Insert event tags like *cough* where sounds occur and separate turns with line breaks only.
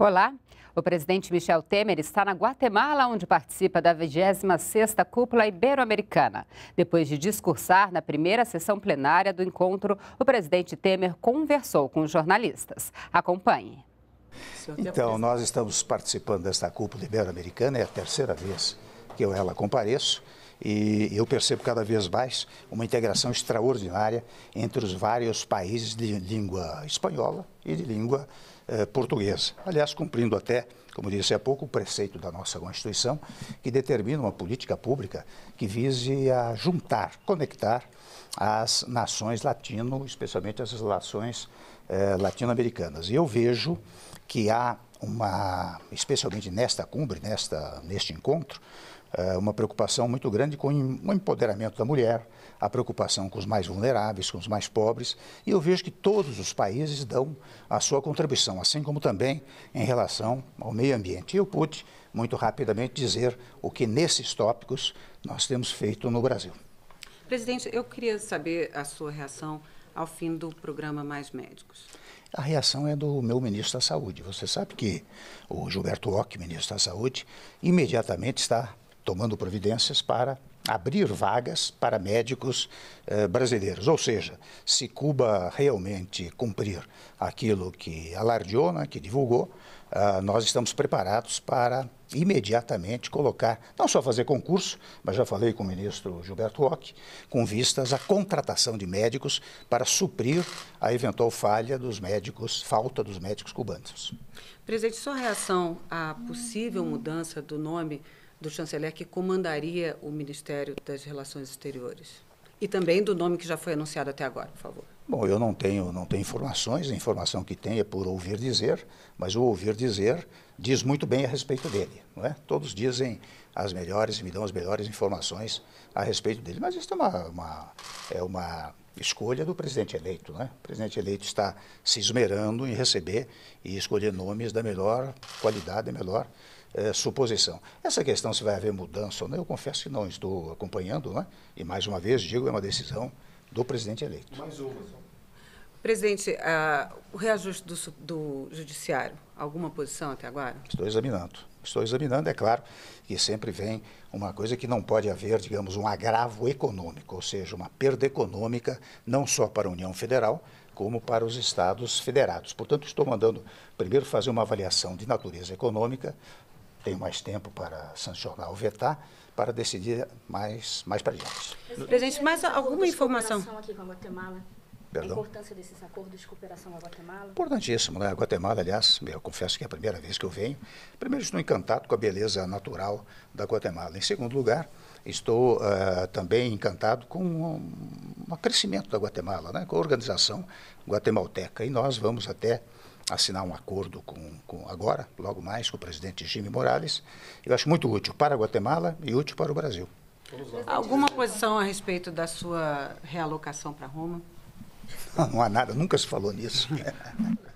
Olá. O presidente Michel Temer está na Guatemala, onde participa da 26ª Cúpula Ibero-Americana. Depois de discursar na primeira sessão plenária do encontro, o presidente Temer conversou com os jornalistas. Acompanhe.
Então, nós estamos participando desta Cúpula Ibero-Americana, é a terceira vez que eu ela compareço e eu percebo cada vez mais uma integração extraordinária entre os vários países de língua espanhola e de língua eh, portuguesa. Aliás, cumprindo até, como disse há pouco, o preceito da nossa Constituição, que determina uma política pública que vise a juntar, conectar as nações latino, especialmente as relações eh, latino-americanas. E eu vejo que há uma, especialmente nesta cumbre, nesta, neste encontro, é uma preocupação muito grande com o empoderamento da mulher, a preocupação com os mais vulneráveis, com os mais pobres, e eu vejo que todos os países dão a sua contribuição, assim como também em relação ao meio ambiente. E eu pude, muito rapidamente, dizer o que nesses tópicos nós temos feito no Brasil.
Presidente, eu queria saber a sua reação ao fim do programa Mais Médicos.
A reação é do meu ministro da Saúde. Você sabe que o Gilberto Ock, ministro da Saúde, imediatamente está tomando providências para abrir vagas para médicos eh, brasileiros. Ou seja, se Cuba realmente cumprir aquilo que alardeou, né, que divulgou, ah, nós estamos preparados para imediatamente colocar, não só fazer concurso, mas já falei com o ministro Gilberto Roque, com vistas à contratação de médicos para suprir a eventual falha dos médicos, falta dos médicos cubanos.
Presidente, sua reação à possível mudança do nome do chanceler que comandaria o Ministério das Relações Exteriores? E também do nome que já foi anunciado até agora, por favor.
Bom, eu não tenho, não tenho informações, a informação que tenho é por ouvir dizer, mas o ouvir dizer diz muito bem a respeito dele. Não é? Todos dizem as melhores, me dão as melhores informações a respeito dele, mas isso é uma, uma é uma escolha do presidente eleito. Né? O presidente eleito está se esmerando em receber e escolher nomes da melhor qualidade, da melhor é, suposição. Essa questão se vai haver mudança ou não, eu confesso que não estou acompanhando, né? e mais uma vez digo, é uma decisão do presidente eleito.
Mais uma. Presidente, uh, o reajuste do, do judiciário, alguma posição até agora?
Estou examinando. Estou examinando, é claro, que sempre vem uma coisa que não pode haver, digamos, um agravo econômico, ou seja, uma perda econômica, não só para a União Federal, como para os estados federados. Portanto, estou mandando primeiro fazer uma avaliação de natureza econômica, tenho mais tempo para sancionar ou vetar, para decidir mais, mais para gente. Presidente, mais alguma informação? aqui com a Guatemala. Perdão? A importância desses acordos de cooperação com a Guatemala? Importantíssimo. Né? A Guatemala, aliás, eu confesso que é a primeira vez que eu venho. Primeiro, estou encantado com a beleza natural da Guatemala. Em segundo lugar, estou uh, também encantado com um, um crescimento da Guatemala, né? com a organização guatemalteca. E nós vamos até assinar um acordo com, com, agora, logo mais, com o presidente Jimmy Morales. Eu acho muito útil para a Guatemala e útil para o Brasil.
Alguma posição a respeito da sua realocação para Roma?
Não, *laughs* não há nada, nunca se falou nisso. *laughs*